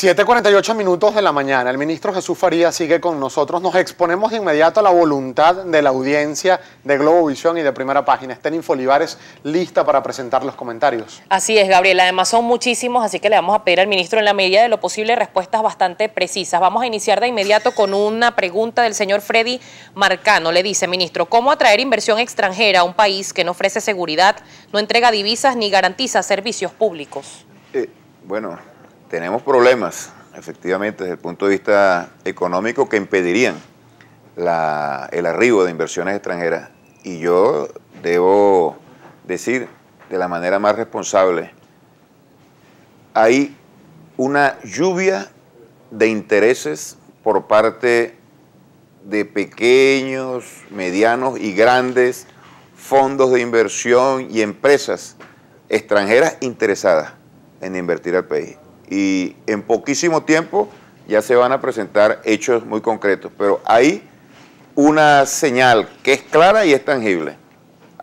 7.48 minutos de la mañana. El ministro Jesús Faría sigue con nosotros. Nos exponemos de inmediato a la voluntad de la audiencia de Globovisión y de Primera Página. Estén Infolivares lista para presentar los comentarios. Así es, Gabriel. Además son muchísimos, así que le vamos a pedir al ministro en la medida de lo posible respuestas bastante precisas. Vamos a iniciar de inmediato con una pregunta del señor Freddy Marcano. Le dice, ministro, ¿cómo atraer inversión extranjera a un país que no ofrece seguridad, no entrega divisas ni garantiza servicios públicos? Eh, bueno tenemos problemas, efectivamente, desde el punto de vista económico que impedirían el arribo de inversiones extranjeras. Y yo debo decir de la manera más responsable, hay una lluvia de intereses por parte de pequeños, medianos y grandes fondos de inversión y empresas extranjeras interesadas en invertir al país y en poquísimo tiempo ya se van a presentar hechos muy concretos, pero hay una señal que es clara y es tangible.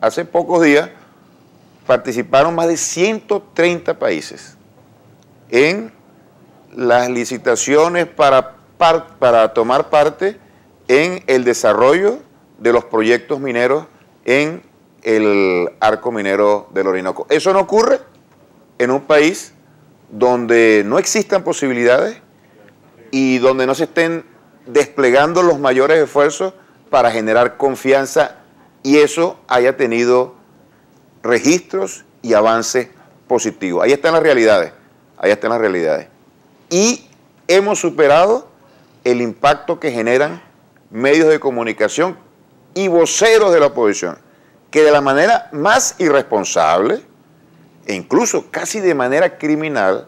Hace pocos días participaron más de 130 países en las licitaciones para, para tomar parte en el desarrollo de los proyectos mineros en el arco minero del Orinoco. Eso no ocurre en un país donde no existan posibilidades y donde no se estén desplegando los mayores esfuerzos para generar confianza y eso haya tenido registros y avances positivos. Ahí están las realidades, ahí están las realidades. Y hemos superado el impacto que generan medios de comunicación y voceros de la oposición, que de la manera más irresponsable, e incluso casi de manera criminal,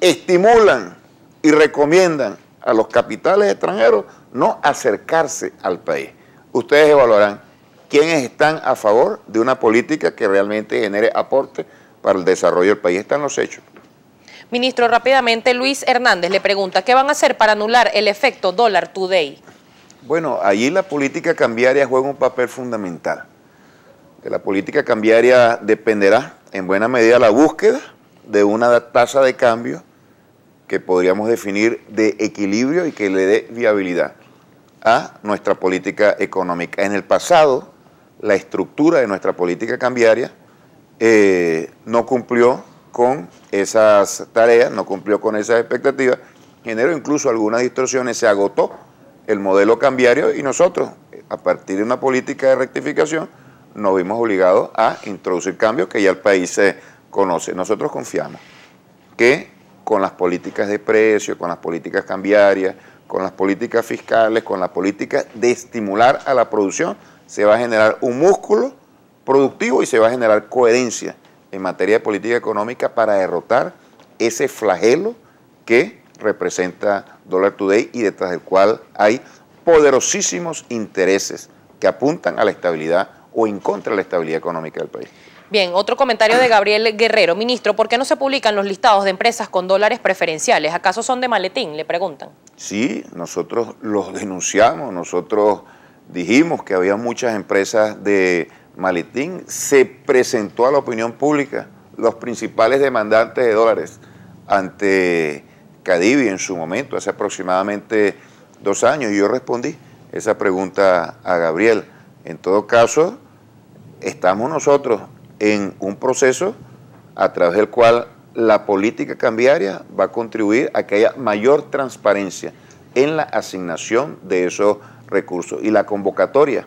estimulan y recomiendan a los capitales extranjeros no acercarse al país. Ustedes evaluarán quiénes están a favor de una política que realmente genere aporte para el desarrollo del país. Están los hechos. Ministro, rápidamente, Luis Hernández le pregunta, ¿qué van a hacer para anular el efecto dólar today? Bueno, allí la política cambiaria juega un papel fundamental. la política cambiaria dependerá en buena medida la búsqueda de una tasa de cambio que podríamos definir de equilibrio y que le dé viabilidad a nuestra política económica. En el pasado, la estructura de nuestra política cambiaria eh, no cumplió con esas tareas, no cumplió con esas expectativas, generó incluso algunas distorsiones, se agotó el modelo cambiario y nosotros, a partir de una política de rectificación, nos vimos obligados a introducir cambios que ya el país se conoce. Nosotros confiamos que con las políticas de precio, con las políticas cambiarias, con las políticas fiscales, con las políticas de estimular a la producción, se va a generar un músculo productivo y se va a generar coherencia en materia de política económica para derrotar ese flagelo que representa Dollar Today y detrás del cual hay poderosísimos intereses que apuntan a la estabilidad o en contra de la estabilidad económica del país. Bien, otro comentario de Gabriel Guerrero. Ministro, ¿por qué no se publican los listados de empresas con dólares preferenciales? ¿Acaso son de maletín? Le preguntan. Sí, nosotros los denunciamos, nosotros dijimos que había muchas empresas de maletín. Se presentó a la opinión pública los principales demandantes de dólares ante Cadivi en su momento, hace aproximadamente dos años, y yo respondí esa pregunta a Gabriel. En todo caso, estamos nosotros en un proceso a través del cual la política cambiaria va a contribuir a que haya mayor transparencia en la asignación de esos recursos. Y la convocatoria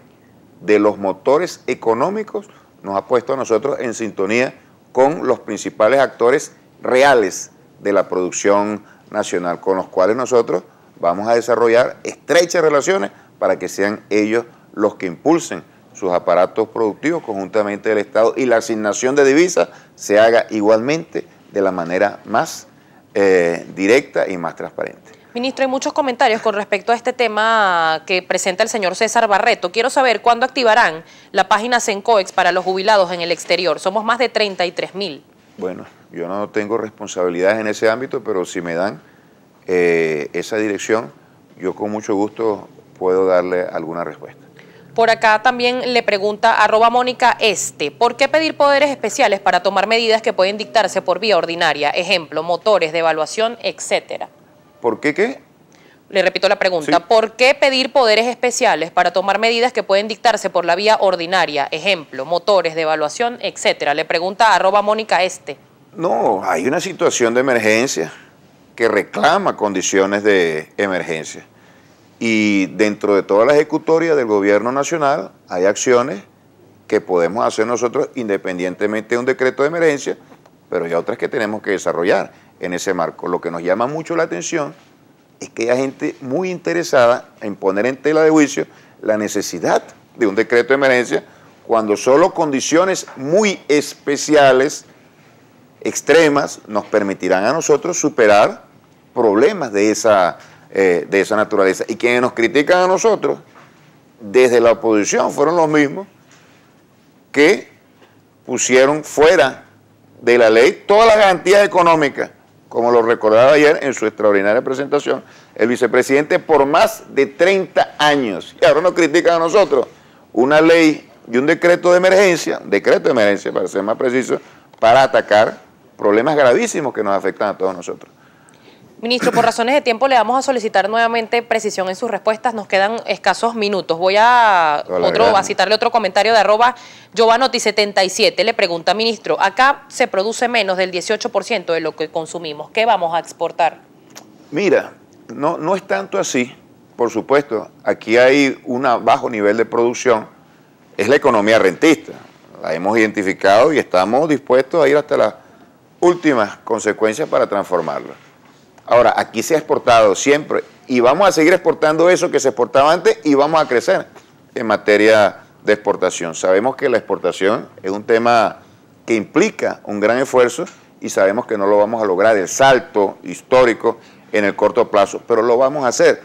de los motores económicos nos ha puesto a nosotros en sintonía con los principales actores reales de la producción nacional, con los cuales nosotros vamos a desarrollar estrechas relaciones para que sean ellos los que impulsen sus aparatos productivos conjuntamente del Estado y la asignación de divisas se haga igualmente de la manera más eh, directa y más transparente. Ministro, hay muchos comentarios con respecto a este tema que presenta el señor César Barreto. Quiero saber cuándo activarán la página CENCOEX para los jubilados en el exterior. Somos más de 33 mil. Bueno, yo no tengo responsabilidades en ese ámbito, pero si me dan eh, esa dirección, yo con mucho gusto puedo darle alguna respuesta. Por acá también le pregunta arroba Mónica Este, ¿por qué pedir poderes especiales para tomar medidas que pueden dictarse por vía ordinaria? Ejemplo, motores, de evaluación, etcétera. ¿Por qué qué? Le repito la pregunta, ¿por qué pedir poderes especiales para tomar medidas que pueden dictarse por la vía ordinaria? Ejemplo, motores, de evaluación, etcétera. Le pregunta arroba Mónica Este. No, hay una situación de emergencia que reclama condiciones de emergencia. Y dentro de toda la ejecutoria del gobierno nacional hay acciones que podemos hacer nosotros independientemente de un decreto de emergencia, pero hay otras que tenemos que desarrollar en ese marco. Lo que nos llama mucho la atención es que hay gente muy interesada en poner en tela de juicio la necesidad de un decreto de emergencia cuando solo condiciones muy especiales, extremas, nos permitirán a nosotros superar problemas de esa eh, de esa naturaleza. Y quienes nos critican a nosotros, desde la oposición, fueron los mismos que pusieron fuera de la ley todas las garantías económicas, como lo recordaba ayer en su extraordinaria presentación, el vicepresidente por más de 30 años. Y ahora nos critican a nosotros una ley y un decreto de emergencia, decreto de emergencia para ser más preciso, para atacar problemas gravísimos que nos afectan a todos nosotros. Ministro, por razones de tiempo le vamos a solicitar nuevamente precisión en sus respuestas. Nos quedan escasos minutos. Voy a, a citarle otro comentario de arroba Giovanotti77. Le pregunta, ministro, acá se produce menos del 18% de lo que consumimos. ¿Qué vamos a exportar? Mira, no, no es tanto así. Por supuesto, aquí hay un bajo nivel de producción. Es la economía rentista. La hemos identificado y estamos dispuestos a ir hasta las últimas consecuencias para transformarla. Ahora, aquí se ha exportado siempre y vamos a seguir exportando eso que se exportaba antes y vamos a crecer en materia de exportación. Sabemos que la exportación es un tema que implica un gran esfuerzo y sabemos que no lo vamos a lograr, el salto histórico en el corto plazo, pero lo vamos a hacer.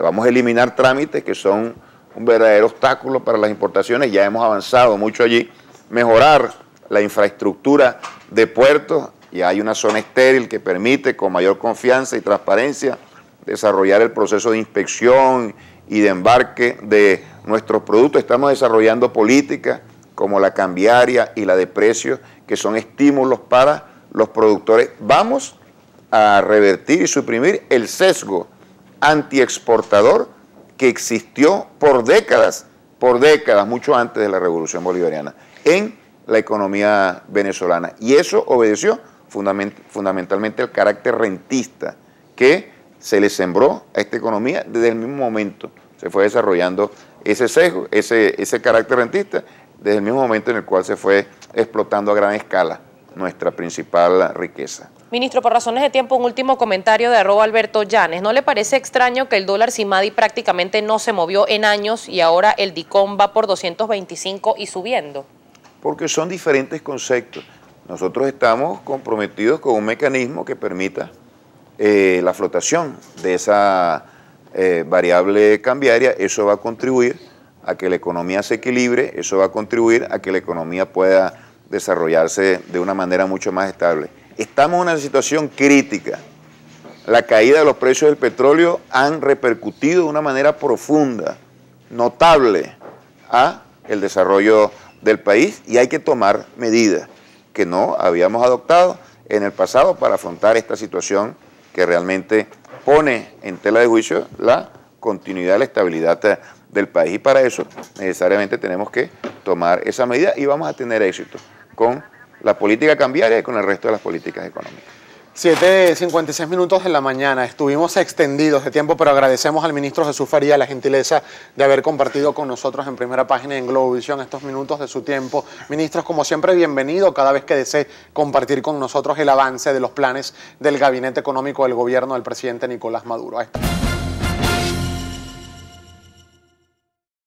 Vamos a eliminar trámites que son un verdadero obstáculo para las importaciones, ya hemos avanzado mucho allí, mejorar la infraestructura de puertos, y hay una zona estéril que permite con mayor confianza y transparencia desarrollar el proceso de inspección y de embarque de nuestros productos. Estamos desarrollando políticas como la cambiaria y la de precios, que son estímulos para los productores. Vamos a revertir y suprimir el sesgo antiexportador que existió por décadas, por décadas, mucho antes de la Revolución Bolivariana, en la economía venezolana. Y eso obedeció fundamentalmente el carácter rentista que se le sembró a esta economía desde el mismo momento. Se fue desarrollando ese sesgo, ese, ese carácter rentista, desde el mismo momento en el cual se fue explotando a gran escala nuestra principal riqueza. Ministro, por razones de tiempo, un último comentario de arroba Alberto Llanes. ¿No le parece extraño que el dólar Simadi prácticamente no se movió en años y ahora el DICOM va por 225 y subiendo? Porque son diferentes conceptos. Nosotros estamos comprometidos con un mecanismo que permita eh, la flotación de esa eh, variable cambiaria. Eso va a contribuir a que la economía se equilibre, eso va a contribuir a que la economía pueda desarrollarse de una manera mucho más estable. Estamos en una situación crítica. La caída de los precios del petróleo han repercutido de una manera profunda, notable, a el desarrollo del país y hay que tomar medidas que no habíamos adoptado en el pasado para afrontar esta situación que realmente pone en tela de juicio la continuidad y la estabilidad eh, del país. Y para eso necesariamente tenemos que tomar esa medida y vamos a tener éxito con la política cambiaria y con el resto de las políticas económicas. 7.56 minutos de la mañana. Estuvimos extendidos de tiempo, pero agradecemos al ministro Jesús Faría la gentileza de haber compartido con nosotros en primera página en Globovisión estos minutos de su tiempo. Ministros, como siempre, bienvenido cada vez que desee compartir con nosotros el avance de los planes del Gabinete Económico del Gobierno del presidente Nicolás Maduro.